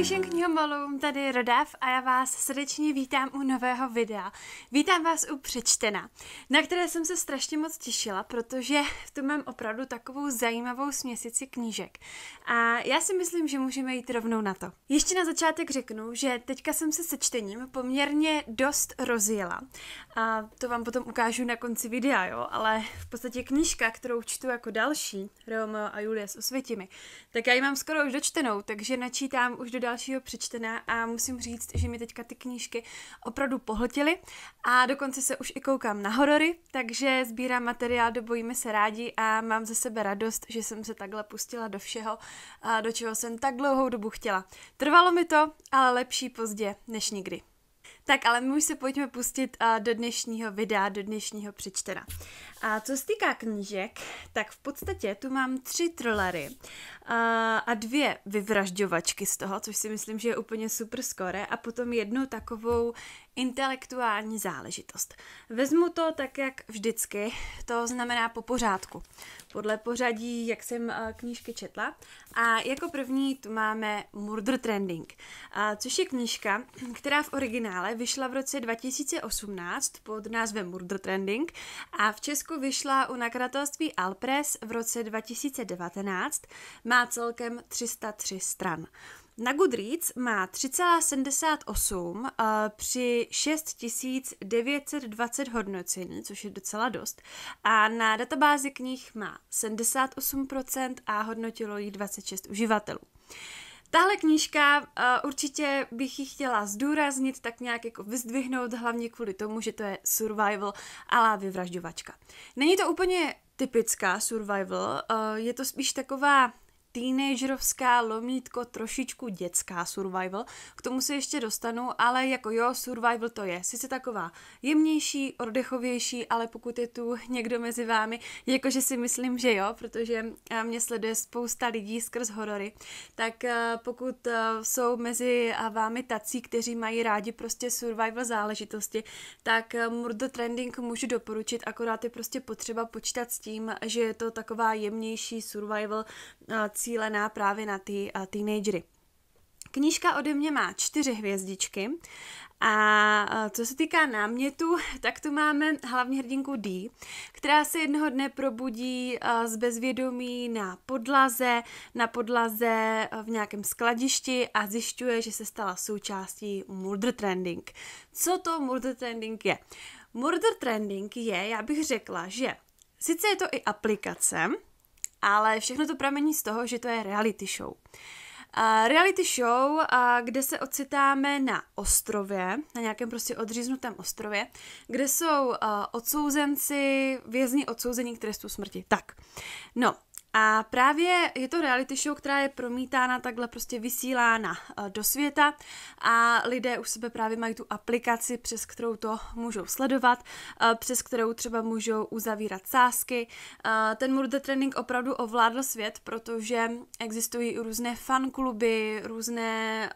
Dalej sięgniemy, tady Rodav a já vás srdečně vítám u nového videa. Vítám vás u Přečtena, na které jsem se strašně moc těšila, protože tu mám opravdu takovou zajímavou směsici knížek. A já si myslím, že můžeme jít rovnou na to. Ještě na začátek řeknu, že teďka jsem se sečtením poměrně dost rozjela. A to vám potom ukážu na konci videa, jo, ale v podstatě knížka, kterou čtu jako další, Romeo a Julie s Osvětimi, tak já ji mám skoro už dočtenou, takže načítám už do dalšího přečtená a musím říct, že mi teďka ty knížky opravdu pohltily a dokonce se už i koukám na horory, takže sbírám materiál, dobojíme se rádi a mám ze sebe radost, že jsem se takhle pustila do všeho, do čeho jsem tak dlouhou dobu chtěla. Trvalo mi to, ale lepší pozdě než nikdy. Tak ale my už se pojďme pustit uh, do dnešního videa, do dnešního přečtena. A co se týká knížek, tak v podstatě tu mám tři trollery uh, a dvě vyvražďovačky z toho, což si myslím, že je úplně super skore a potom jednu takovou intelektuální záležitost. Vezmu to tak, jak vždycky, to znamená po pořádku, podle pořadí, jak jsem eh, knížky četla. A jako první tu máme Murder Trending, eh, což je knížka, která v originále vyšla v roce 2018 pod názvem Murder Trending a v Česku vyšla u nakladatelství Alpres v roce 2019. Má celkem 303 stran. Na Goodreads má 3,78 uh, eh, při 6920 hodnocení, což je docela dost. A na databázi knih má 78% a hodnotilo ji 26 uživatelů. Tahle knížka, uh, určitě bych ji chtěla zdůraznit, tak nějak jako vyzdvihnout, hlavně kvůli tomu, že to je survival a la vyvražďovačka. Není to úplně typická survival, uh, je to spíš taková teenagerovská, lomítko, trošičku dětská survival. K tomu se ještě dostanu, ale jako jo, survival to je. Sice taková jemnější, ordechovější, ale pokud je tu někdo mezi vámi, jakože si myslím, že jo, protože eh, mě sleduje spousta lidí skrz horory, tak eh, pokud eh, jsou mezi vámi tací, kteří mají rádi prostě survival záležitosti, tak Murdo Trending můžu doporučit, akorát je prostě potřeba počítat s tím, že je to taková jemnější survival cílená právě na ty uh, teenagery. Knížka ode mě má čtyři hvězdičky a eh, co se týká námětu, tak tu máme hlavně hrdinku D, která se jednoho dne probudí eh, z bezvědomí na podlaze, na podlaze v nějakém skladišti a zjišťuje, že se stala součástí Murder Trending. Co to Murder Trending je? Murder Trending je, já bych řekla, že sice je to i aplikace, ale všechno to pramení z toho, že to je reality show. A reality show, a kde se ocitáme na ostrově, na nějakém prostě odříznutém ostrově, kde jsou uh, odsouzenci, vězni odsouzení k trestu smrti. Tak, no, a právě je to reality show, která je promítána takhle prostě vysílána eh, do světa a lidé u sebe právě mají tu aplikaci, přes kterou to můžou sledovat, eh, přes kterou třeba můžou uzavírat sázky. Eh, ten Murder Training opravdu ovládl svět, protože existují různé fankluby, různé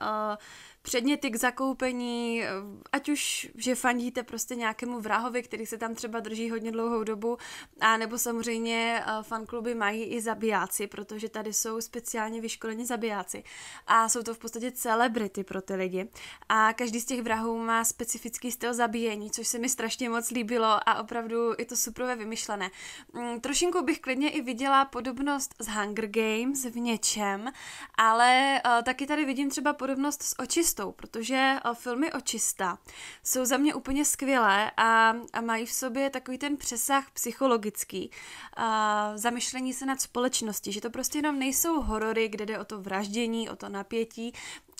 předměty k zakoupení, ať už, že fandíte prostě nějakému vrahovi, který se tam třeba drží hodně dlouhou dobu, a nebo samozřejmě eh, fankluby mají i zabijáci, protože tady jsou speciálně vyškoleni zabijáci. A jsou to v podstatě celebrity pro ty lidi. A každý z těch vrahů má specifický styl zabíjení, což se mi strašně moc líbilo a opravdu je to super vymyšlené. Mm, trošinku bych klidně i viděla podobnost s Hunger Games v něčem, ale eh, taky tady vidím třeba podobnost s očistou cestou, protože eh, filmy o čista jsou za mě úplně skvělé a, a mají v sobě takový ten přesah psychologický, a zamyšlení se nad společností, že to prostě jenom nejsou horory, kde jde o to vraždění, o to napětí,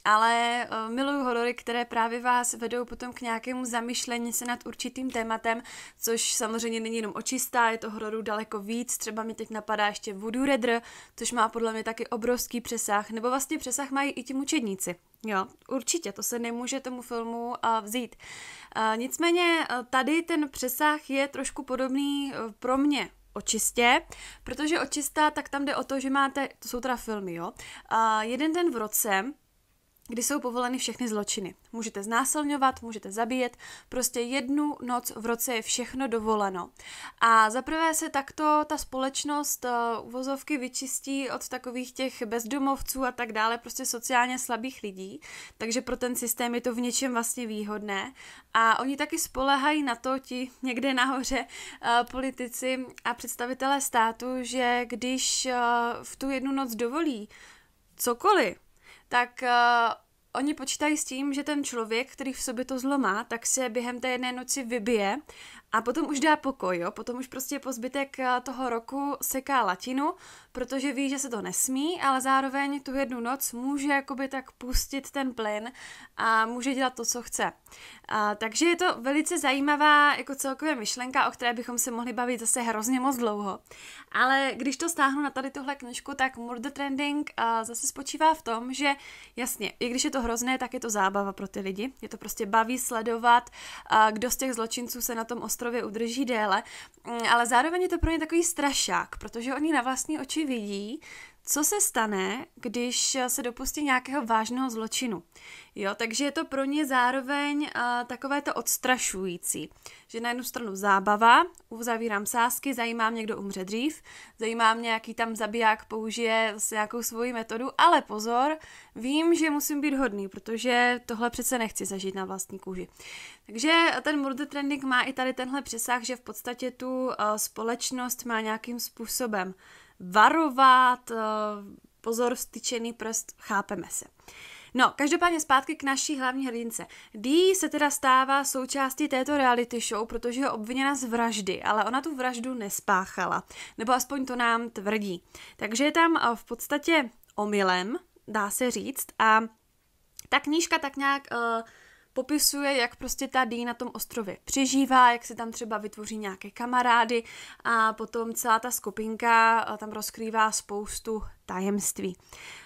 ale eh, miluju horory, které právě vás vedou potom k nějakému zamyšlení se nad určitým tématem, což samozřejmě není jenom očistá, je to hororu daleko víc, třeba mi teď napadá ještě Voodoo Redder, což má podle mě taky obrovský přesah, nebo vlastně přesah mají i ti mučedníci. Jo, určitě, to se nemůže tomu filmu uh, vzít. Uh, nicméně tady ten přesah je trošku podobný uh, pro mě očistě, protože očistá, tak tam jde o to, že máte, to jsou teda filmy, jo, uh, jeden den v roce, kdy jsou povoleny všechny zločiny. Můžete znásilňovat, můžete zabíjet, prostě jednu noc v roce je všechno dovoleno. A zaprvé se takto ta společnost uh, uvozovky vyčistí od takových těch bezdomovců a tak dále, prostě sociálně slabých lidí, takže pro ten systém je to v něčem vlastně výhodné. A oni taky spolehají na to, ti někde nahoře uh, politici a představitelé státu, že když uh, v tu jednu noc dovolí cokoliv, tak uh, oni počítají s tím, že ten člověk, který v sobě to zlo má, tak se během té jedné noci vybije a potom už dá pokoj, jo? Potom už prostě po zbytek eh, toho roku seká latinu, protože ví, že se to nesmí, ale zároveň tu jednu noc může jakoby tak pustit ten plyn a může dělat to, co chce. A, takže je to velice zajímavá jako celkově myšlenka, o které bychom se mohli bavit zase hrozně moc dlouho. Ale když to stáhnu na tady tuhle knižku, tak Murder Trending a, eh, zase spočívá v tom, že jasně, i když je to hrozné, tak je to zábava pro ty lidi. Je to prostě baví sledovat, a, eh, kdo z těch zločinců se na tom ostrově ostrově udrží déle, mm, ale zároveň je to pro ně takový strašák, protože oni na vlastní oči vidí, co se stane, když se dopustí nějakého vážného zločinu. Jo, takže je to pro ně zároveň uh, takové to odstrašující, že na jednu stranu zábava, uzavírám sásky, zajímá mě, kdo umře dřív, zajímá mě, jaký tam zabiják použije s nějakou svoji metodu, ale pozor, vím, že musím být hodný, protože tohle přece nechci zažít na vlastní kůži. Takže ten murder trending má i tady tenhle přesah, že v podstatě tu uh, společnost má nějakým způsobem varovat, eh, pozor, vstyčený prst, chápeme se. No, každopádně zpátky k naší hlavní hrdince. Dee se teda stává součástí této reality show, protože je obviněna z vraždy, ale ona tu vraždu nespáchala. Nebo aspoň to nám tvrdí. Takže je tam eh, v podstatě omylem, dá se říct, a ta knížka tak nějak uh, popisuje, jak prostě ta Dee na tom ostrově přežívá, jak si tam třeba vytvoří nějaké kamarády a potom celá ta skupinka tam rozkrývá spoustu tajemství.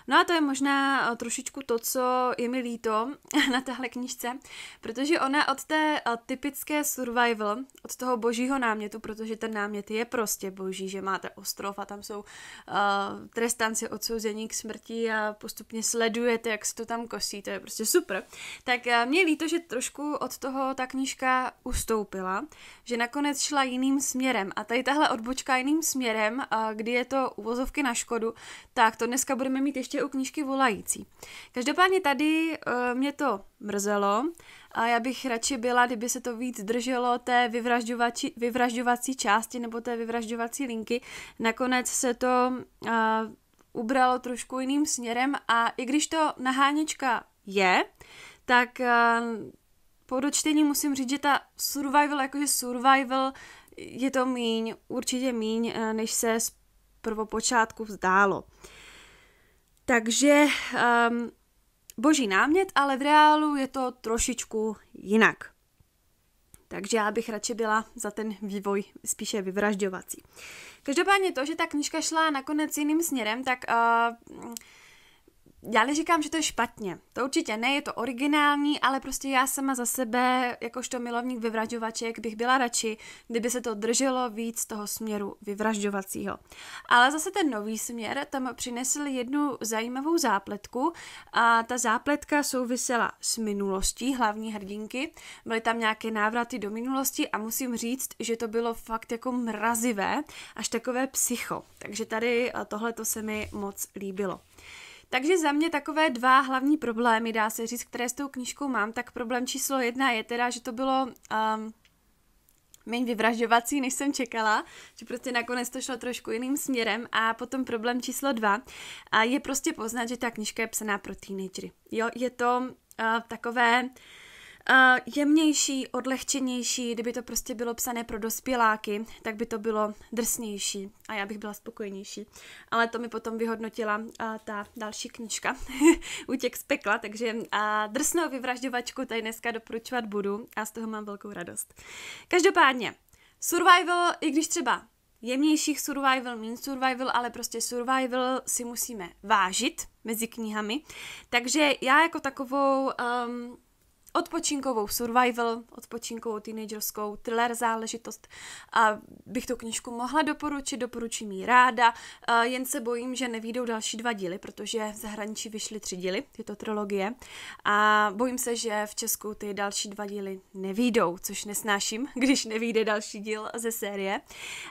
No a to je možná eh, trošičku to, co je mi líto na téhle knižce, protože ona od té eh, typické survival, od toho božího námětu, protože ten námět je prostě boží, že máte ostrov a tam jsou uh, trestanci odsouzení k smrti a postupně sledujete, jak se to tam kosí, to je prostě super. Tak uh, mě líto, že trošku od toho ta knižka ustoupila, že nakonec šla jiným směrem a tady tahle odbočka jiným směrem, uh, kdy je to uvozovky na škodu, tak to dneska budeme mít ještě u knížky volající. Každopádně tady uh, mě to mrzelo a já bych radši byla, kdyby se to víc drželo té vyvražďovací části nebo té vyvražďovací linky. Nakonec se to uh, ubralo trošku jiným směrem a i když to naháněčka je, tak uh, po dočtení musím říct, že ta survival, jakože survival, je to míň, určitě míň, než se prvopočátku vzdálo. Takže um, boží námět, ale v reálu je to trošičku jinak. Takže já bych radši byla za ten vývoj spíše vyvražďovací. Každopádně to, že ta knižka šla nakonec jiným směrem, tak uh, já neříkám, že to je špatně. To určitě ne, je to originální, ale prostě já sama za sebe, jakožto milovník vyvražďovaček, bych byla radši, kdyby se to drželo víc toho směru vyvražďovacího. Ale zase ten nový směr tam přinesl jednu zajímavou zápletku a ta zápletka souvisela s minulostí hlavní hrdinky. Byly tam nějaké návraty do minulosti a musím říct, že to bylo fakt jako mrazivé, až takové psycho. Takže tady eh, tohle to se mi moc líbilo. Takže za mě takové dva hlavní problémy, dá se říct, které s tou knížkou mám, tak problém číslo jedna je teda, že to bylo um, méně vyvražďovací, než jsem čekala, že prostě nakonec to šlo trošku jiným směrem a potom problém číslo dva a je prostě poznat, že ta knižka je psaná pro teenagery. Jo, je to uh, takové jemnější, odlehčenější, kdyby to prostě bylo psané pro dospěláky, tak by to bylo drsnější a já bych byla spokojenější. Ale to mi potom vyhodnotila uh, ta další knížka, Útěk z pekla, takže uh, drsnou vyvražďovačku tady dneska doporučovat budu a z toho mám velkou radost. Každopádně, survival, i když třeba jemnějších survival, mean survival, ale prostě survival si musíme vážit mezi knihami. Takže já jako takovou um, odpočinkovou survival, odpočinkovou teenagerskou thriller záležitost. A bych tu knižku mohla doporučit, doporučím ji ráda, a jen se bojím, že nevídou další dva díly, protože v zahraničí vyšly tři díly, je to trilogie. A bojím se, že v Česku ty další dva díly nevídou, což nesnáším, když nevíde další díl ze série.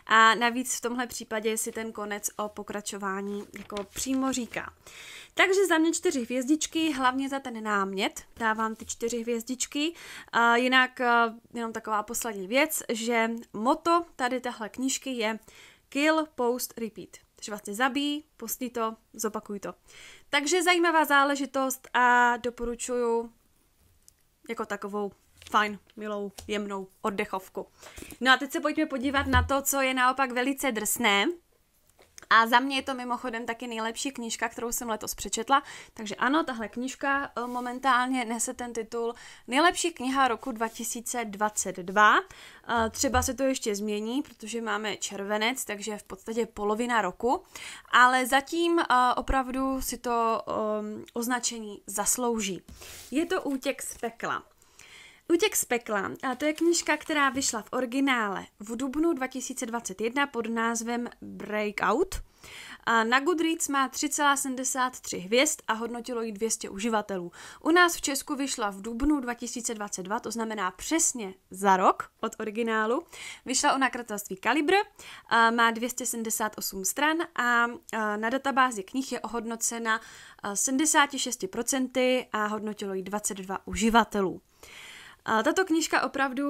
A navíc v tomhle případě si ten konec o pokračování jako přímo říká. Takže za mě čtyři hvězdičky, hlavně za ten námět dávám ty čtyři hvězdičky. A jinak e, jenom taková poslední věc, že moto tady tahle knížky je Kill, Post, Repeat. Takže vlastně zabij, postni to, zopakuj to. Takže zajímavá záležitost a doporučuju jako takovou fajn, milou, jemnou oddechovku. No a teď se pojďme podívat na to, co je naopak velice drsné, a za mě je to mimochodem taky nejlepší knížka, kterou jsem letos přečetla. Takže ano, tahle knížka eh, momentálně nese ten titul Nejlepší kniha roku 2022. Eh, třeba se to ještě změní, protože máme červenec, takže v podstatě polovina roku. Ale zatím eh, opravdu si to označení zaslouží. Je to útěk z pekla. Útěk z pekla. A to je knižka, která vyšla v originále v dubnu 2021 pod názvem Breakout. A na Goodreads má 3,73 hvězd a hodnotilo ji 200 uživatelů. U nás v Česku vyšla v dubnu 2022, to znamená přesně za rok od originálu. Vyšla o nakratelství Kalibr, a má 278 stran a na databázi knih je ohodnocena 76% a hodnotilo ji 22 uživatelů. A tato knižka opravdu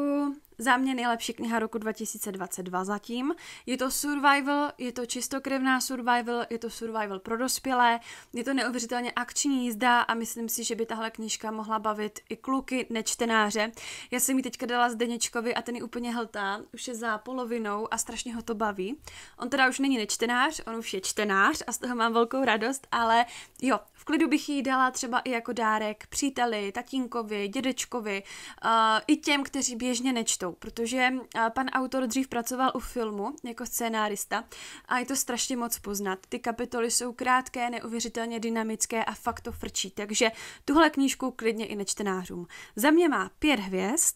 za mě nejlepší kniha roku 2022 zatím. Je to survival, je to čistokrevná survival, je to survival pro dospělé, je to neuvěřitelně akční jízda a myslím si, že by tahle knižka mohla bavit i kluky, nečtenáře. Já jsem ji teďka dala Zdeněčkovi a ten ji úplně hltá, už je za polovinou a strašně ho to baví. On teda už není nečtenář, on už je čtenář a z toho mám velkou radost, ale jo, v klidu bych ji dala třeba i jako dárek příteli, tatínkovi, dědečkovi, uh, i těm, kteří běžně nečtou cestou, protože pan autor dřív pracoval u filmu jako scénárista a je to strašně moc poznat. Ty kapitoly jsou krátké, neuvěřitelně dynamické a fakt to frčí, takže tuhle knížku klidně i nečtenářům. Za mě má pět hvězd,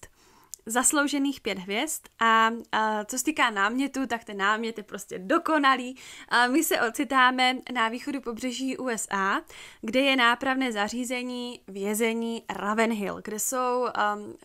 zasloužených pět hvězd a, a co se týká námětu, tak ten námět je prostě dokonalý. A my se ocitáme na východu pobřeží USA, kde je nápravné zařízení vězení Ravenhill, kde jsou um,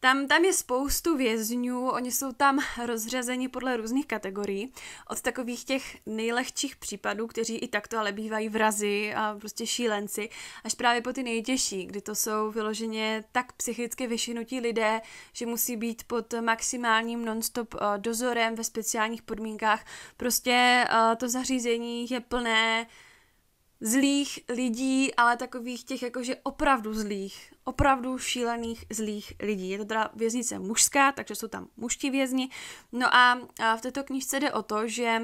tam, tam je spoustu vězňů, oni jsou tam rozřazeni podle různých kategorií, od takových těch nejlehčích případů, kteří i takto ale bývají vrazy a prostě šílenci, až právě po ty nejtěžší, kdy to jsou vyloženě tak psychicky vyšinutí lidé, že musí být pod maximálním nonstop eh, dozorem ve speciálních podmínkách. Prostě eh, to zařízení je plné zlých lidí, ale takových těch jakože opravdu zlých, opravdu šílených zlých lidí. Je to teda věznice mužská, takže jsou tam mužští vězni. No a v této knižce jde o to, že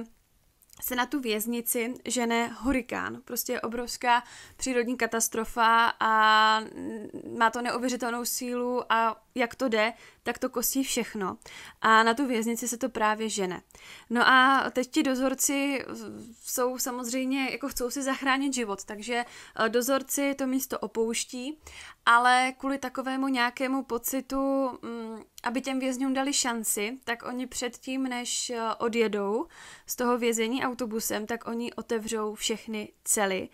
se na tu věznici žene hurikán. Prostě je obrovská přírodní katastrofa a má to neuvěřitelnou sílu a jak to jde, tak to kosí všechno a na tu věznici se to právě žene. No a teď ti dozorci eh, jsou samozřejmě, jako chcou si zachránit život, takže eh, dozorci to místo opouští, ale kvůli takovému nějakému pocitu, mm, aby těm vězňům dali šanci, tak oni předtím, než eh, odjedou z toho vězení autobusem, tak oni otevřou všechny cely.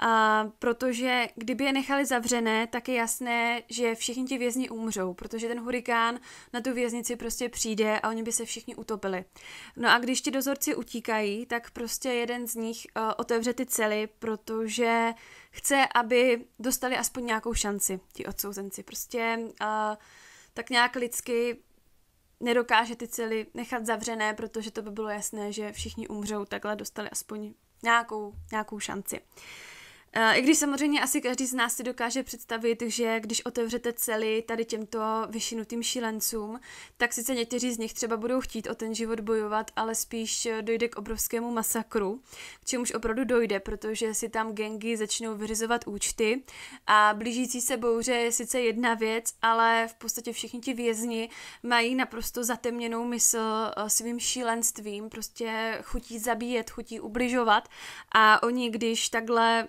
A protože kdyby je nechali zavřené, tak je jasné, že všichni ti vězni umřou, protože ten hurikán na tu věznici prostě přijde a oni by se všichni utopili. No a když ti dozorci utíkají, tak prostě jeden z nich uh, otevře ty cely, protože chce, aby dostali aspoň nějakou šanci ti odsouzenci. Prostě uh, tak nějak lidsky nedokáže ty cely nechat zavřené, protože to by bylo jasné, že všichni umřou, takhle dostali aspoň nějakou, nějakou šanci. Eh, I když samozřejmě asi každý z nás si dokáže představit, že když otevřete celý tady těmto vyšinutým šílencům, tak sice někteří z nich třeba budou chtít o ten život bojovat, ale spíš eh, dojde k obrovskému masakru, k čemuž opravdu dojde, protože si tam gengy začnou vyřizovat účty a blížící se bouře je sice jedna věc, ale v podstatě všichni ti vězni mají naprosto zatemněnou mysl eh, svým šílenstvím, prostě chutí zabíjet, chutí ubližovat a oni, když takhle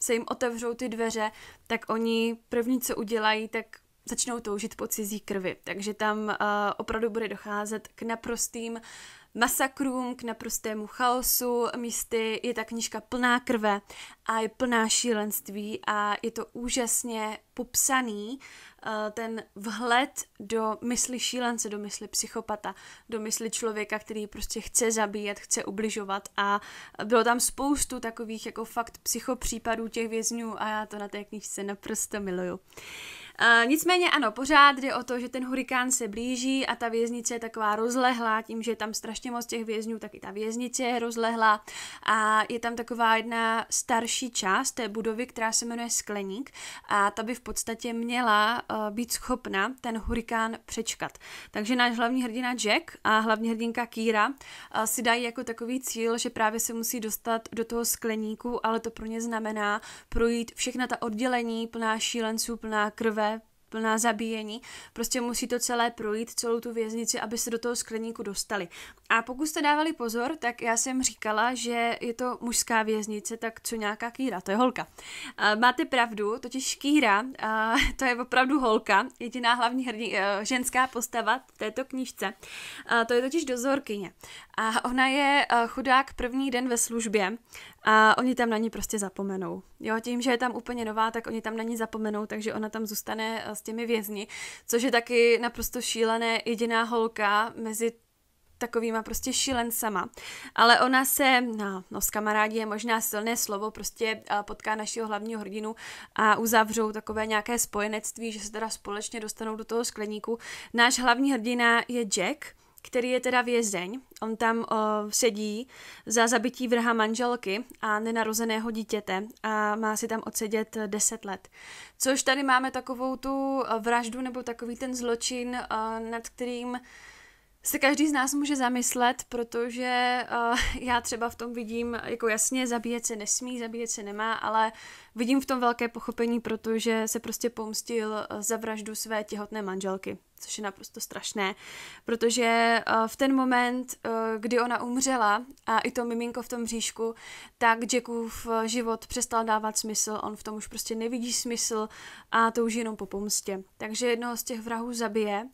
se jim otevřou ty dveře, tak oni první, co udělají, tak začnou toužit po cizí krvi. Takže tam uh, opravdu bude docházet k naprostým masakrům, k naprostému chaosu. Místy je ta knižka plná krve a je plná šílenství a je to úžasně popsaný. Uh, ten vhled do mysli šílence, do mysli psychopata, do mysli člověka, který prostě chce zabíjet, chce ubližovat a bylo tam spoustu takových jako fakt psychopřípadů těch vězňů a já to na té knižce naprosto miluju. Uh, nicméně ano, pořád jde o to, že ten hurikán se blíží a ta věznice je taková rozlehlá, tím, že je tam strašně moc těch vězňů, tak i ta věznice je rozlehlá a je tam taková jedna starší část té budovy, která se jmenuje Skleník a ta by v podstatě měla uh, být schopna ten hurikán přečkat. Takže náš hlavní hrdina Jack a hlavní hrdinka Kýra uh, eh, si dají jako takový cíl, že právě se musí dostat do toho skleníku, ale to pro ně znamená projít všechna ta oddělení plná šílenců, plná krve, plná zabíjení. Prostě musí to celé projít, celou tu věznici, aby se do toho skleníku dostali. A pokud jste dávali pozor, tak já jsem říkala, že je to mužská věznice, tak co nějaká kýra, to je holka. A máte pravdu, totiž kýra, a to je opravdu holka, jediná hlavní hrdí, e, ženská postava v této knížce. A to je totiž dozorkyně. A ona je e, chudák první den ve službě a oni tam na ní prostě zapomenou. Jo, tím, že je tam úplně nová, tak oni tam na ní zapomenou, takže ona tam zůstane eh, s těmi vězni, což je taky naprosto šílené, jediná holka mezi takovýma prostě šilencama. Ale ona se, no, no s kamarádi je možná silné slovo, prostě eh, potká našeho hlavního hrdinu a uzavřou takové nějaké spojenectví, že se teda společně dostanou do toho skleníku. Náš hlavní hrdina je Jack, který je teda vězeň. On tam o, sedí za zabití vrha manželky a nenarozeného dítěte a má si tam odsedět 10 let. Což tady máme takovou tu vraždu nebo takový ten zločin, o, nad kterým se každý z nás může zamyslet, protože uh, já třeba v tom vidím, jako jasně, zabíjet se nesmí, zabíjet se nemá, ale Vidím v tom velké pochopení, protože se prostě pomstil eh, za vraždu své těhotné manželky, což je naprosto strašné, protože eh, v ten moment, eh, kdy ona umřela a i to miminko v tom bříšku, tak Jackův život přestal dávat smysl, on v tom už prostě nevidí smysl a to už jenom po pomstě. Takže jednoho z těch vrahů zabije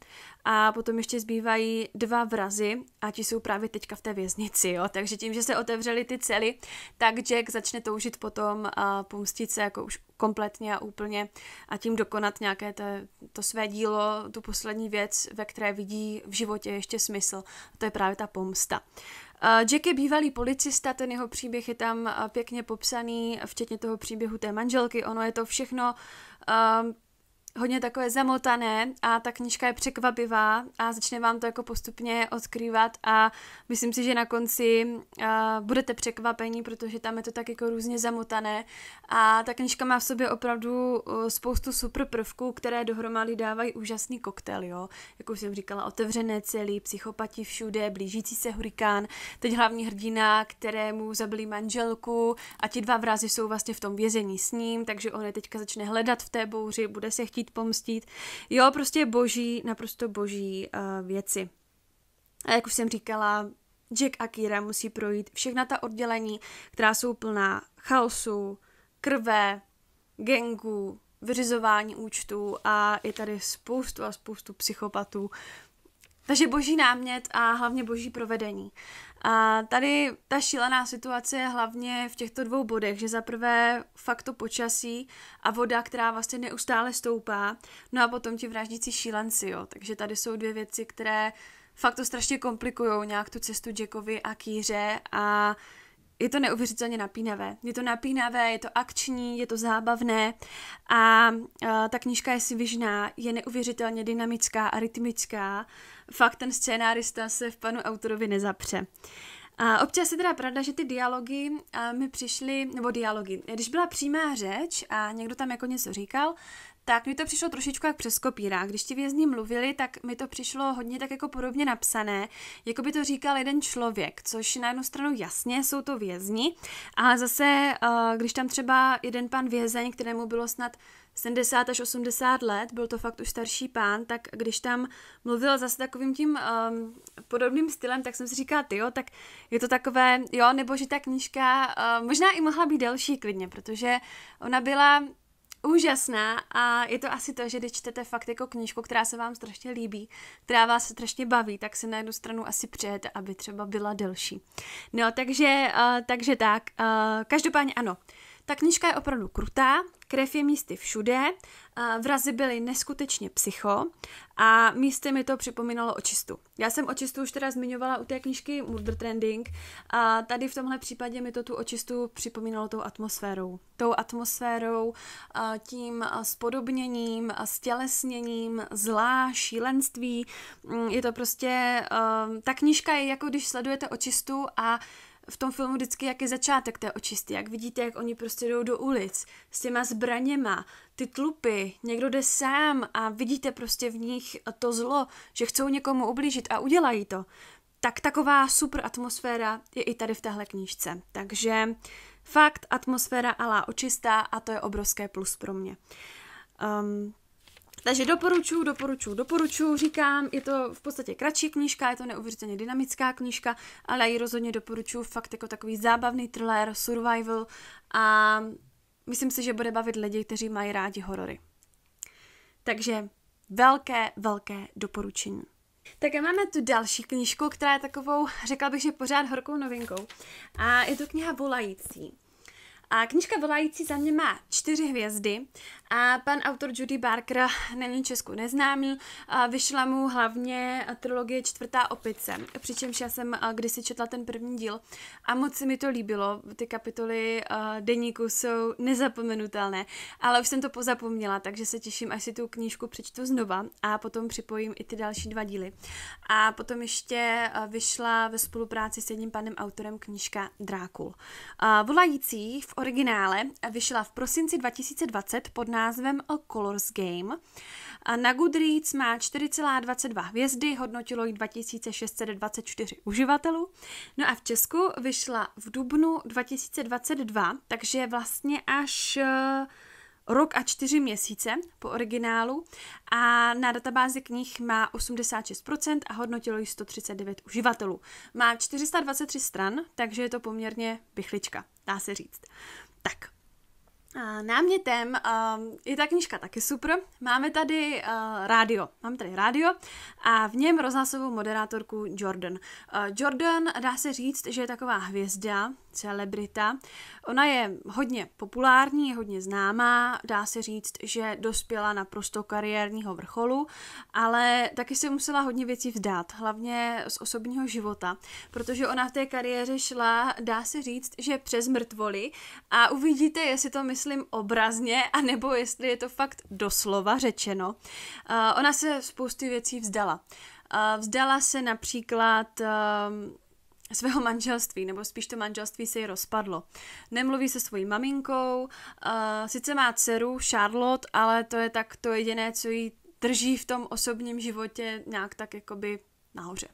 a potom ještě zbývají dva vrazy a ti jsou právě teďka v té věznici, jo? takže tím, že se otevřely ty cely, tak Jack začne toužit potom pomstit se jako už kompletně a úplně a tím dokonat nějaké to, to své dílo, tu poslední věc, ve které vidí v životě ještě smysl. A to je právě ta pomsta. Jack je bývalý policista, ten jeho příběh je tam pěkně popsaný, včetně toho příběhu té manželky. Ono je to všechno um, hodně takové zamotané a ta knižka je překvapivá a začne vám to jako postupně odkrývat a myslím si, že na konci uh, budete překvapení, protože tam je to tak jako různě zamotané a ta knižka má v sobě opravdu uh, spoustu super prvků, které dohromady dávají úžasný koktejl, jo. Jak už jsem říkala, otevřené celý, psychopati všude, blížící se hurikán, teď hlavní hrdina, kterému zabili manželku a ti dva vrazy jsou vlastně v tom vězení s ním, takže on je teďka začne hledat v té bouři, bude se chtít chtít pomstit. Jo, prostě boží, naprosto boží uh, věci. A jak už jsem říkala, Jack a Kira musí projít všechna ta oddělení, která jsou plná chaosu, krve, gengu, vyřizování účtů a je tady spoustu a spoustu psychopatů. Takže boží námět a hlavně boží provedení. A tady ta šílená situace je hlavně v těchto dvou bodech, že zaprvé fakt to počasí a voda, která vlastně neustále stoupá, no a potom ti vraždící šílenci, jo. Takže tady jsou dvě věci, které fakt to strašně komplikují nějak tu cestu Jackovi a Kýře a je to neuvěřitelně napínavé. Je to napínavé, je to akční, je to zábavné a, a ta knížka je si je neuvěřitelně dynamická a rytmická fakt ten scénárista se v panu autorovi nezapře. A občas je teda pravda, že ty dialogy mi přišly, nebo dialogy, když byla přímá řeč a někdo tam jako něco říkal, tak mi to přišlo trošičku jak přes kopíra. Když ti vězni mluvili, tak mi to přišlo hodně tak jako podobně napsané, jako by to říkal jeden člověk, což na jednu stranu jasně jsou to vězni, ale zase, když tam třeba jeden pan vězeň, kterému bylo snad 70 až 80 let, byl to fakt už starší pán, tak když tam mluvil zase takovým tím um, podobným stylem, tak jsem si říkala, ty jo, tak je to takové, jo, nebo že ta knížka uh, možná i mohla být delší klidně, protože ona byla úžasná a je to asi to, že když čtete fakt jako knížku, která se vám strašně líbí, která vás strašně baví, tak se na jednu stranu asi přejete, aby třeba byla delší. No, takže, uh, takže tak, uh, každopádně ano. Ta knižka je opravdu krutá, krev je místy všude, vrazy byly neskutečně psycho a místy mi to připomínalo očistu. Já jsem očistu už teda zmiňovala u té knižky Murder Trending a tady v tomhle případě mi to tu očistu připomínalo tou atmosférou. Tou atmosférou, tím spodobněním, stělesněním, zlá, šílenství. Mm, je to prostě, ta knižka je jako když sledujete očistu a v tom filmu vždycky, jak je začátek té očisty, jak vidíte, jak oni prostě jdou do ulic s těma zbraněma, ty tlupy, někdo jde sám a vidíte prostě v nich to zlo, že chcou někomu ublížit a udělají to. Tak taková super atmosféra je i tady v téhle knížce. Takže fakt atmosféra alá očistá a to je obrovské plus pro mě. Um, takže doporučuju, doporučuju, doporučuju, říkám, je to v podstatě kratší knížka, je to neuvěřitelně dynamická knížka, ale ji rozhodně doporučuju fakt jako takový zábavný thriller, survival a myslím si, že bude bavit lidi, kteří mají rádi horory. Takže velké, velké doporučení. Také máme tu další knížku, která je takovou, řekla bych, že pořád horkou novinkou. A je to kniha Volající. A knižka Volající za mě má čtyři hvězdy a pan autor Judy Barker není Česku neznámý, a vyšla mu hlavně trilogie Čtvrtá opice, přičemž já jsem eh, kdysi četla ten první díl a moc se mi to líbilo. Ty kapitoly eh, deníku jsou nezapomenutelné, ale už jsem to pozapomněla, takže se těším, až si tu knížku přečtu znova a potom připojím i ty další dva díly. A potom ještě eh, vyšla ve spolupráci s jedním panem autorem knížka Drákul. Volající v originále vyšla v prosinci 2020 pod názvem názvem A Colors Game. A na Goodreads má 4,22 hvězdy, hodnotilo ji 2624 uživatelů. No a v Česku vyšla v dubnu 2022, takže vlastně až eh, rok a čtyři měsíce po originálu a na databázi knih má 86% a hodnotilo ji 139 uživatelů. Má 423 stran, takže je to poměrně bychlička, dá se říct. Tak, Námětem um, je ta knižka taky super. Máme tady uh, rádio. Mám tady rádio a v něm rozhlasovou moderátorku Jordan. Uh, Jordan dá se říct, že je taková hvězda celebrita. Ona je hodně populární, je hodně známá, dá se říct, že dospěla naprosto kariérního vrcholu, ale taky se musela hodně věcí vzdát, hlavně z osobního života, protože ona v té kariéře šla, dá se říct, že přes mrtvoli a uvidíte, jestli to myslím obrazně, anebo jestli je to fakt doslova řečeno. Eh, ona se spousty věcí vzdala. Eh, vzdala se například ehm, svého manželství, nebo spíš to manželství se jí rozpadlo. Nemluví se svojí maminkou, uh, sice má dceru Charlotte, ale to je tak to jediné, co jí drží v tom osobním životě nějak tak jakoby nahoře.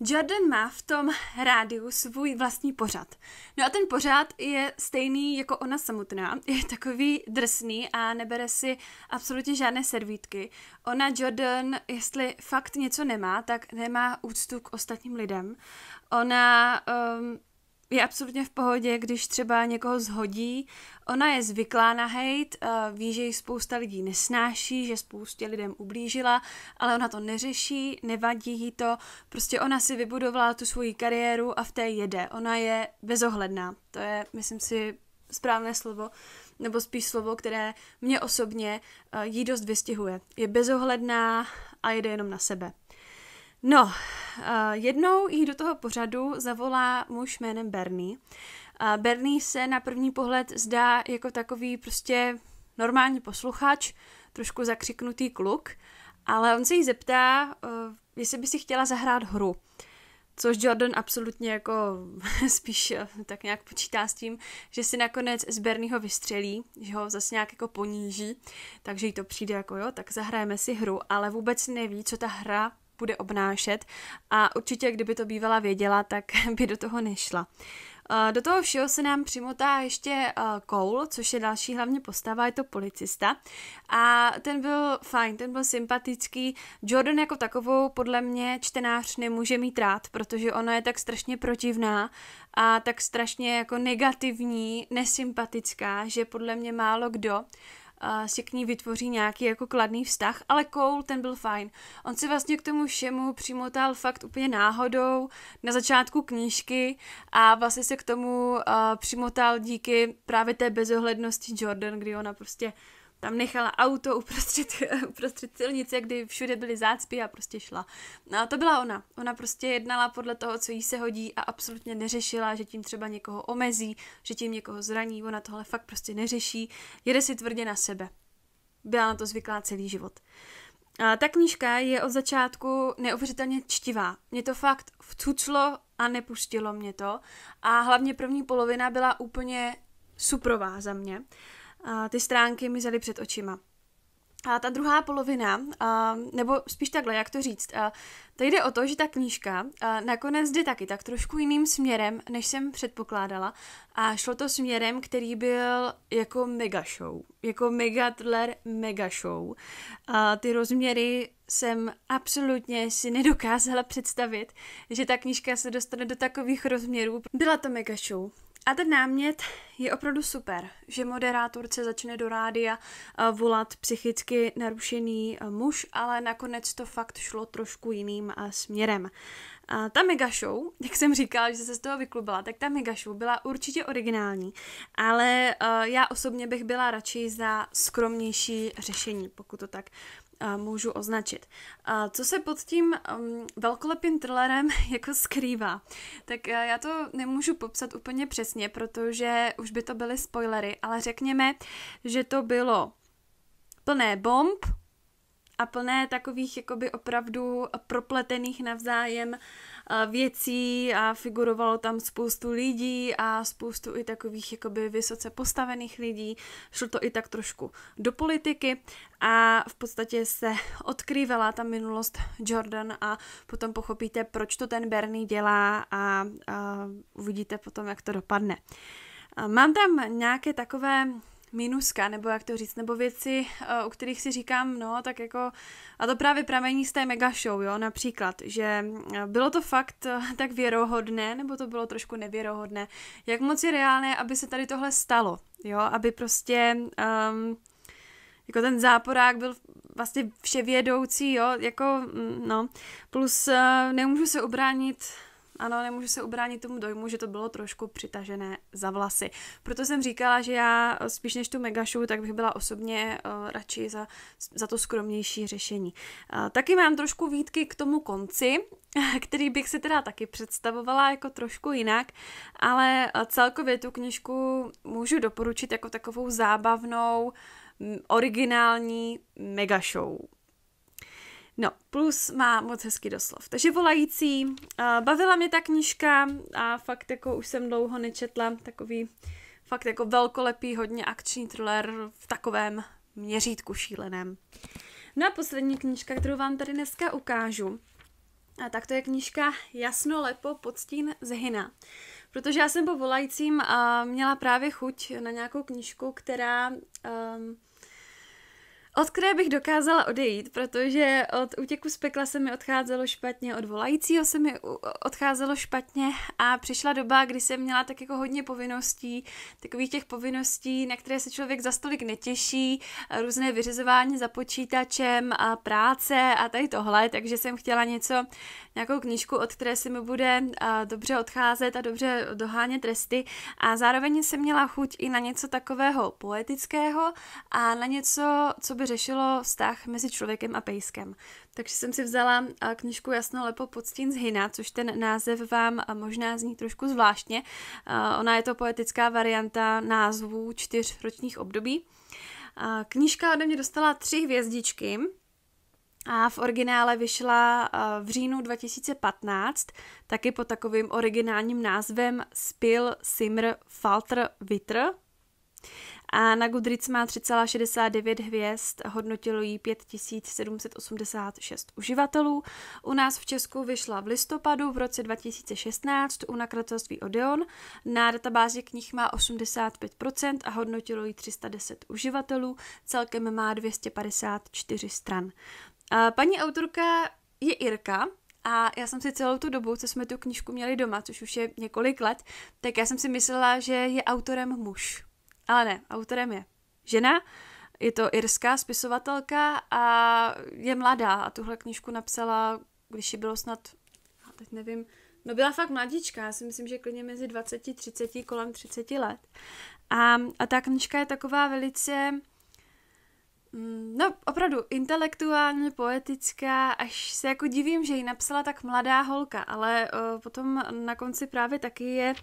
Jordan má v tom rádiu svůj vlastní pořad. No a ten pořad je stejný jako ona samotná, je takový drsný a nebere si absolutně žádné servítky. Ona Jordan, jestli fakt něco nemá, tak nemá úctu k ostatním lidem. Ona um, je absolutně v pohodě, když třeba někoho zhodí. Ona je zvyklá na hejt, ví, že ji spousta lidí nesnáší, že spoustě lidem ublížila, ale ona to neřeší, nevadí jí to. Prostě ona si vybudovala tu svoji kariéru a v té jede. Ona je bezohledná. To je, myslím si, správné slovo, nebo spíš slovo, které mě osobně jí dost vystihuje. Je bezohledná a jede jenom na sebe. No, eh, jednou jí do toho pořadu zavolá muž jménem Bernie. Bernie se na první pohled zdá jako takový prostě normální posluchač, trošku zakřiknutý kluk, ale on se jí zeptá, eh, jestli by si chtěla zahrát hru. Což Jordan absolutně jako spíš eh, tak nějak počítá s tím, že si nakonec z Bernieho vystřelí, že ho zase nějak jako poníží, takže jí to přijde jako jo, tak zahrajeme si hru, ale vůbec neví, co ta hra bude obnášet a určitě, kdyby to bývala věděla, tak by do toho nešla. Eh, do toho všeho se nám přimotá ještě eh, Cole, což je další hlavně postava, je to policista. A ten byl fajn, ten byl sympatický. Jordan jako takovou podle mě čtenář nemůže mít rád, protože ona je tak strašně protivná a tak strašně jako negativní, nesympatická, že podle mě málo kdo si k ní vytvoří nějaký jako kladný vztah, ale Cole ten byl fajn. On se vlastně k tomu všemu přimotal fakt úplně náhodou na začátku knížky a vlastně se k tomu uh, přimotal díky právě té bezohlednosti Jordan, kdy ona prostě uh, tam nechala auto uprostřed, uprostřed silnice, kdy všude byly zácpy a prostě šla. No a to byla ona. Ona prostě jednala podle toho, co jí se hodí a absolutně neřešila, že tím třeba někoho omezí, že tím někoho zraní. Ona tohle fakt prostě neřeší. Jede si tvrdě na sebe. Byla na to zvyklá celý život. A ta knížka je od začátku neuvěřitelně čtivá. Mě to fakt vcuclo a nepustilo mě to. A hlavně první polovina byla úplně suprová za mě. Uh, ty stránky mizely před očima. A ta druhá polovina, a, nebo spíš takhle, jak to říct, a, to jde o to, že ta knížka a, nakonec jde taky tak trošku jiným směrem, než jsem předpokládala a šlo to směrem, který byl jako mega show, jako mega thriller, mega show. A, ty rozměry jsem absolutně si nedokázala představit, že ta knížka se dostane do takových rozměrů. Byla to mega show. A ten námět je opravdu super, že moderátorce začne do rádia eh, volat psychicky narušený eh, muž, ale nakonec to fakt šlo trošku jiným eh, směrem. A ta mega show, jak jsem říkala, že se z toho vyklubala, tak ta mega show byla určitě originální, ale já osobně bych byla radši za skromnější řešení, pokud to tak můžu označit. A co se pod tím um, velkolepým thrillerem jako skrývá? Tak eh, já to nemůžu popsat úplně přesně, protože už by to byly spoilery, ale řekněme, že to bylo plné bomb a plné takových jakoby opravdu propletených navzájem uh, věcí a figurovalo tam spoustu lidí a spoustu i takových jakoby vysoce postavených lidí. Šlo to i tak trošku do politiky a v podstatě se odkrývala ta minulost Jordan a potom pochopíte, proč to ten Bernie dělá a, a uvidíte potom, jak to dopadne. Mám tam nějaké takové minuska, nebo jak to říct, nebo věci, u eh, kterých si říkám, no, tak jako, a to právě pramení z té mega show, jo, například, že eh, bylo to fakt eh, tak věrohodné, nebo to bylo trošku nevěrohodné, jak moc je reálné, aby se tady tohle stalo, jo, aby prostě, um, jako ten záporák byl vlastně vševědoucí, jo, jako, mm, no, plus uh, nemůžu se obránit ano, nemůžu se ubránit tomu dojmu, že to bylo trošku přitažené za vlasy. Proto jsem říkala, že já eh, spíš než tu mega show, tak bych byla osobně uh, radši za, za to skromnější řešení. Uh, taky mám trošku výtky k tomu konci, který bych si teda taky představovala jako trošku jinak, ale celkově tu knižku můžu doporučit jako takovou zábavnou, mm, originální mega show. No, plus má moc hezký doslov. Takže volající, uh, bavila mě ta knížka a fakt jako už jsem dlouho nečetla takový fakt jako velkolepý, hodně akční thriller v takovém měřítku šíleném. No a poslední knížka, kterou vám tady dneska ukážu, a tak to je knížka Jasno, lepo, podstín, zhyna. Protože já jsem po volajícím uh, měla právě chuť na nějakou knížku, která um, od které bych dokázala odejít, protože od útěku z pekla se mi odcházelo špatně, od volajícího se mi odcházelo špatně a přišla doba, kdy jsem měla tak jako hodně povinností, takových těch povinností, na které se člověk za stolik netěší, různé vyřizování za počítačem a práce a tady tohle, takže jsem chtěla něco, nějakou knížku, od které se mi bude dobře odcházet a dobře dohánět resty a zároveň jsem měla chuť i na něco takového poetického a na něco, co by by řešilo vztah mezi člověkem a pejskem. Takže jsem si vzala knižku Jasno lepo podstín z Hina, což ten název vám možná zní trošku zvláštně. Ona je to poetická varianta názvů čtyř ročních období. Knižka ode mě dostala tři hvězdičky, a v originále vyšla v říjnu 2015, taky pod takovým originálním názvem Spil Simr Falter Vitr. A na Goodreads má 3,69 hvězd, hodnotilo ji 5786 uživatelů. U nás v Česku vyšla v listopadu v roce 2016 u nakladatelství Odeon. Na databázi knih má 85% a hodnotilo ji 310 uživatelů, celkem má 254 stran. A paní autorka je Irka, a já jsem si celou tu dobu, co jsme tu knížku měli doma, což už je několik let, tak já jsem si myslela, že je autorem muž. Ale ne, autorem je žena, je to irská spisovatelka a je mladá a tuhle knižku napsala, když ji bylo snad, teď nevím, no byla fakt mladíčka, já si myslím, že klidně mezi 20, 30, kolem 30 let. A, a ta knižka je taková velice Mm, no, opravdu intelektuálně poetická, až se jako divím, že ji napsala tak mladá holka, ale uh, potom na konci právě taky je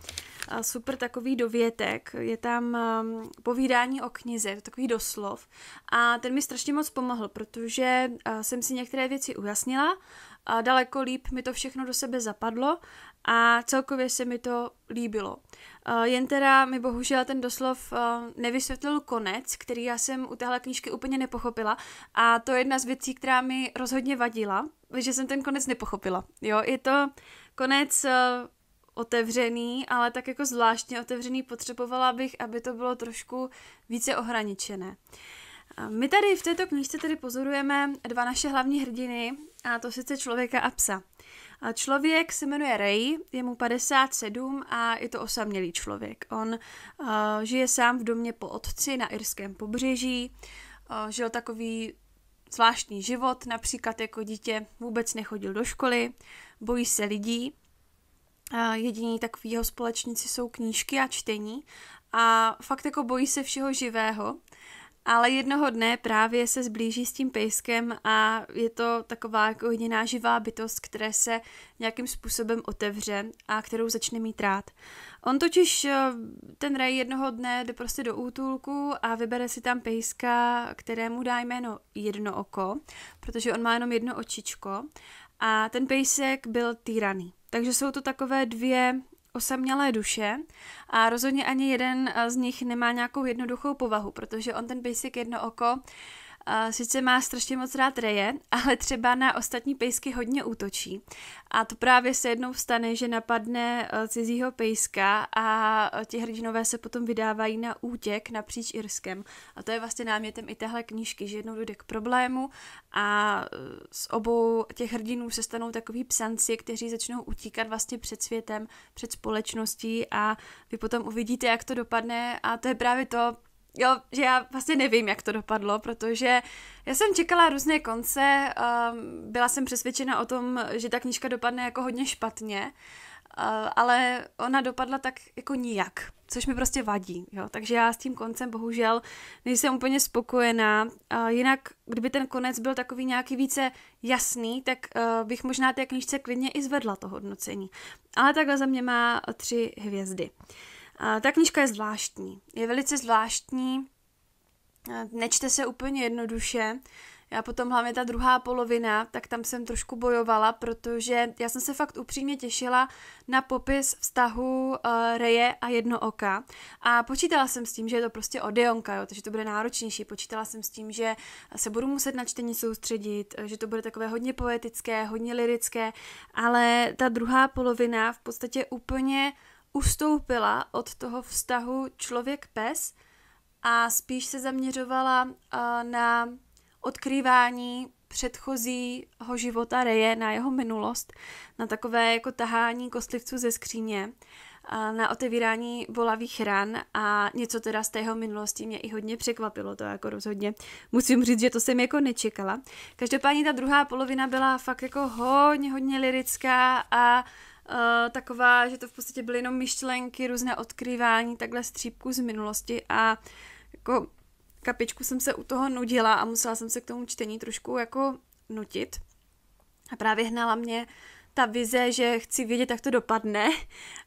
uh, super takový dovětek, je tam um, povídání o knize, takový doslov a ten mi strašně moc pomohl, protože uh, jsem si některé věci ujasnila, a daleko líp mi to všechno do sebe zapadlo a celkově se mi to líbilo. Eh, jen teda mi bohužel ten doslov eh, nevysvětlil konec, který já jsem u téhle knížky úplně nepochopila a to je jedna z věcí, která mi rozhodně vadila, že jsem ten konec nepochopila. Jo, je to konec eh, otevřený, ale tak jako zvláštně otevřený potřebovala bych, aby to bylo trošku více ohraničené. My tady v této knížce tedy pozorujeme dva naše hlavní hrdiny, a to sice člověka a psa. A člověk se jmenuje Ray, je mu 57 a je to osamělý člověk. On uh, žije sám v domě po otci na irském pobřeží, uh, žil takový zvláštní život, například jako dítě vůbec nechodil do školy, bojí se lidí, uh, jediní takový jeho společníci jsou knížky a čtení a fakt jako bojí se všeho živého. Ale jednoho dne právě se zblíží s tím pejskem a je to taková jako jediná živá bytost, které se nějakým způsobem otevře a kterou začne mít rád. On totiž eh, ten rej jednoho dne jde prostě do útulku a vybere si tam pejska, kterému dá jméno jedno oko, protože on má jenom jedno očičko a ten pejsek byl týraný. Takže jsou to takové dvě osamělé duše a rozhodně ani jeden eh, z nich nemá nějakou jednoduchou povahu, protože on ten basic jedno oko sice má strašně moc rád reje, ale třeba na ostatní pejsky hodně útočí. A to právě se jednou stane, že napadne eh, cizího pejska a eh, ti hrdinové se potom vydávají na útěk napříč Irskem. A to je vlastně námětem i téhle knížky, že jednou dojde k problému a s eh, obou těch hrdinů se stanou takový psanci, kteří začnou utíkat vlastně před světem, před společností a vy potom uvidíte, jak to dopadne a to je právě to, jo, že já vlastně nevím, jak to dopadlo, protože já jsem čekala různé konce, um, byla jsem přesvědčena o tom, že ta knížka dopadne jako hodně špatně, uh, ale ona dopadla tak jako nijak, což mi prostě vadí, jo, takže já s tím koncem bohužel nejsem úplně spokojená, uh, jinak kdyby ten konec byl takový nějaký více jasný, tak uh, bych možná té knížce klidně i zvedla to hodnocení, ale takhle za mě má tři hvězdy. Uh, ta knížka je zvláštní. Je velice zvláštní, nečte se úplně jednoduše. Já potom hlavně ta druhá polovina, tak tam jsem trošku bojovala, protože já jsem se fakt upřímně těšila na popis vztahu uh, Reje a jednooka. A počítala jsem s tím, že je to prostě Odeonka, jo, takže to bude náročnější. Počítala jsem s tím, že se budu muset na čtení soustředit, eh, že to bude takové hodně poetické, hodně lirické, ale ta druhá polovina v podstatě úplně uh, ustoupila od toho vztahu člověk-pes a spíš se zaměřovala eh, na odkrývání předchozího života Reje, na jeho minulost, na takové jako tahání kostlivců ze skříně, eh, na otevírání volavých ran a něco teda z tého minulosti mě i hodně překvapilo, to jako rozhodně musím říct, že to jsem jako nečekala. Každopádně ta druhá polovina byla fakt jako hodně, hodně lirická a uh, Eh, taková, že to v podstatě byly jenom myšlenky, různé odkrývání, takhle střípku z minulosti a jako kapičku jsem se u toho nudila a musela jsem se k tomu čtení trošku jako nutit. A právě hnala mě ta vize, že chci vědět, jak to dopadne,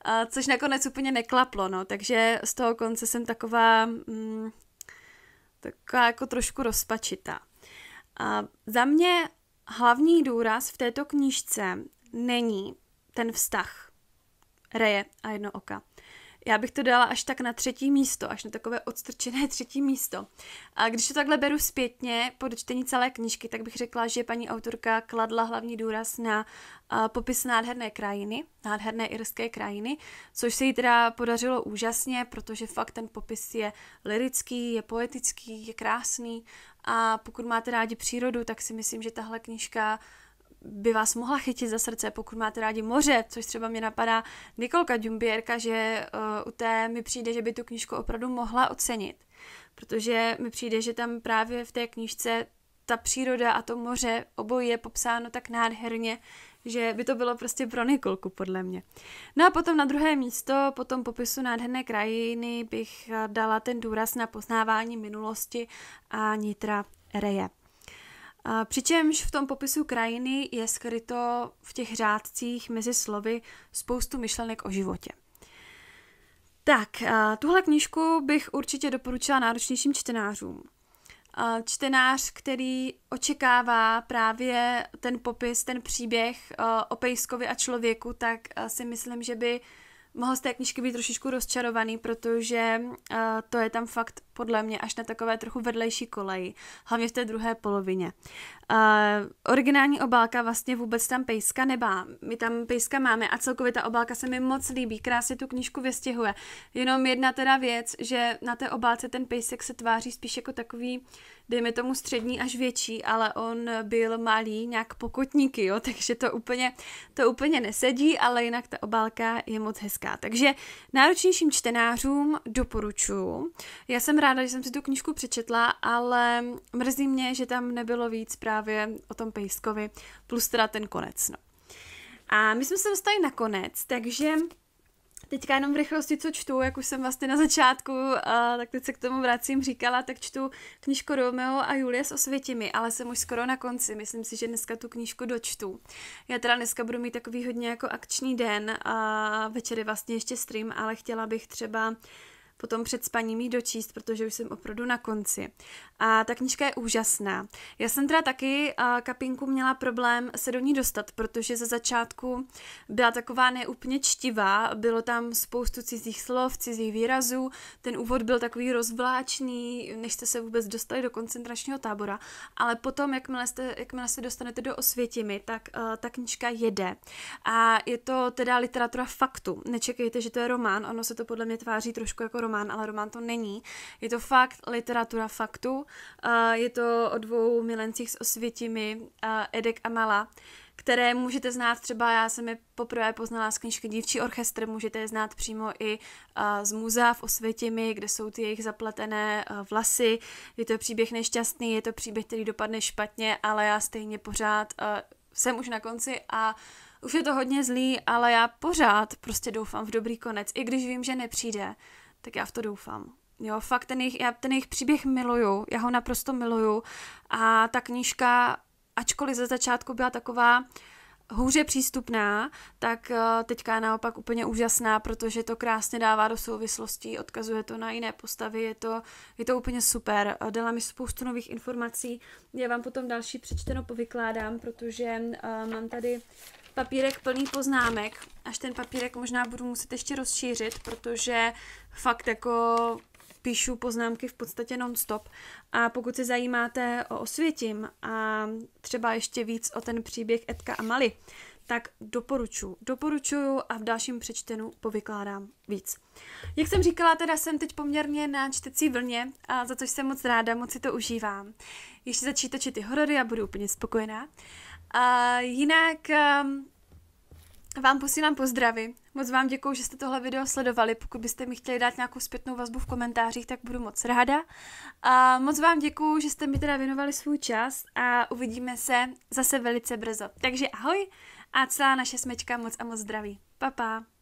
eh, což nakonec úplně neklaplo, no, takže z toho konce jsem taková, mm, taková jako trošku rozpačitá. A za mě hlavní důraz v této knížce není ten vztah. Reje a jedno oka. Já bych to dala až tak na třetí místo, až na takové odstrčené třetí místo. A když to takhle beru zpětně po dočtení celé knížky, tak bych řekla, že paní autorka kladla hlavní důraz na a, popis nádherné krajiny, nádherné irské krajiny, což se jí teda podařilo úžasně, protože fakt ten popis je lirický, je poetický, je krásný a pokud máte rádi přírodu, tak si myslím, že tahle knížka by vás mohla chytit za srdce, pokud máte rádi moře, což třeba mě napadá Nikolka Dumbierka, že uh, u té mi přijde, že by tu knížku opravdu mohla ocenit. Protože mi přijde, že tam právě v té knížce ta příroda a to moře obojí je popsáno tak nádherně, že by to bylo prostě pro Nikolku, podle mě. No a potom na druhé místo, po tom popisu nádherné krajiny, bych eh, dala ten důraz na poznávání minulosti a nitra Reje přičemž v tom popisu krajiny je skryto v těch řádcích mezi slovy spoustu myšlenek o životě. Tak, tuhle knížku bych určitě doporučila náročnějším čtenářům. Čtenář, který očekává právě ten popis, ten příběh e, o pejskovi a člověku, tak e, si myslím, že by mohl z té knižky být trošičku rozčarovaný, protože uh, to je tam fakt podle mě až na takové trochu vedlejší koleji, hlavně v té druhé polovině. Uh, originální obálka vlastně vůbec tam pejska nebá. My tam pejska máme a celkově ta obálka se mi moc líbí, krásně tu knižku vystěhuje. Jenom jedna teda věc, že na té obálce ten pejsek se tváří spíš jako takový uh, dejme tomu střední až větší, ale on byl malý, nějak pokotníky, jo, takže to úplně, to úplně nesedí, ale jinak ta obálka je moc hezká. Takže náročnějším čtenářům doporučuji. Já jsem ráda, že jsem si tu knižku přečetla, ale mrzí mě, že tam nebylo víc právě o tom pejskovi, plus teda ten konec, no. A my jsme se dostali na konec, takže Teďka jenom v rychlosti, co čtu, jak už jsem vlastně na začátku, a tak teď se k tomu vracím, říkala, tak čtu knižku Romeo a Julie s osvětimi, ale jsem už skoro na konci, myslím si, že dneska tu knížku dočtu. Já teda dneska budu mít takový hodně jako akční den a večer je vlastně ještě stream, ale chtěla bych třeba potom před spaním ji dočíst, protože už jsem opravdu na konci. A ta knižka je úžasná. Já jsem teda taky kapinku měla problém se do ní dostat, protože ze začátku byla taková neúplně čtivá, bylo tam spoustu cizích slov, cizích výrazů, ten úvod byl takový rozvláčný, než jste se vůbec dostali do koncentračního tábora, ale potom, jakmile, jste, jakmile se dostanete do Osvětimi, tak uh, ta knižka jede. A je to teda literatura faktu. Nečekejte, že to je román, ono se to podle mě tváří trošku jako román, román, ale román to není. Je to fakt literatura faktu. Eh, je to o dvou milencích s osvětimi, eh, Edek a Mala které můžete znát třeba, já jsem je poprvé poznala z knižky Dívčí orchestr, můžete je znát přímo i uh, z muzea v Osvětimi, kde jsou ty jejich zapletené uh, vlasy. Je to příběh nešťastný, je to příběh, který dopadne špatně, ale já stejně pořád uh, jsem už na konci a už je to hodně zlý, ale já pořád prostě doufám v dobrý konec, i když vím, že nepřijde tak já v to doufám. Jo, fakt ten jejich, já ten jejich příběh miluju, já ho naprosto miluju a ta knížka, ačkoliv ze začátku byla taková hůře přístupná, tak eh, teďka je naopak úplně úžasná, protože to krásně dává do souvislostí, odkazuje to na jiné postavy, je to, je to úplně super. Eh, dala mi spoustu nových informací, já vám potom další přečteno povykládám, protože eh, mám tady papírek plný poznámek, až ten papírek možná budu muset ještě rozšířit, protože fakt jako píšu poznámky v podstatě non-stop. A pokud se zajímáte o osvětím a třeba ještě víc o ten příběh Edka a Mali, tak doporučuji. Doporučuju a v dalším přečtenu povykládám víc. Jak jsem říkala, teda jsem teď poměrně na čtecí vlně, a za což jsem moc ráda, moc si to užívám. Ještě začít točit ty horory a budu úplně spokojená. A jinak um, vám posílám pozdravy. Moc vám děkuji, že jste tohle video sledovali. Pokud byste mi chtěli dát nějakou zpětnou vazbu v komentářích, tak budu moc ráda. A moc vám děkuji, že jste mi teda věnovali svůj čas a uvidíme se zase velice brzo. Takže ahoj a celá naše smečka moc a moc zdraví. Pa, pa.